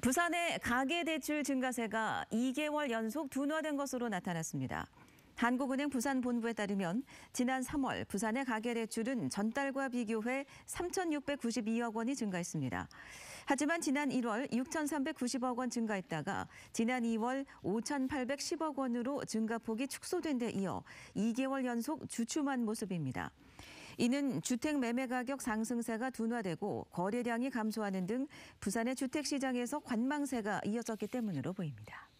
부산의 가계대출 증가세가 2개월 연속 둔화된 것으로 나타났습니다. 한국은행 부산 본부에 따르면 지난 3월 부산의 가계대출은 전달과 비교해 3,692억 원이 증가했습니다. 하지만 지난 1월 6,390억 원 증가했다가 지난 2월 5,810억 원으로 증가폭이 축소된 데 이어 2개월 연속 주춤한 모습입니다. 이는 주택 매매 가격 상승세가 둔화되고 거래량이 감소하는 등 부산의 주택 시장에서 관망세가 이어졌기 때문으로 보입니다.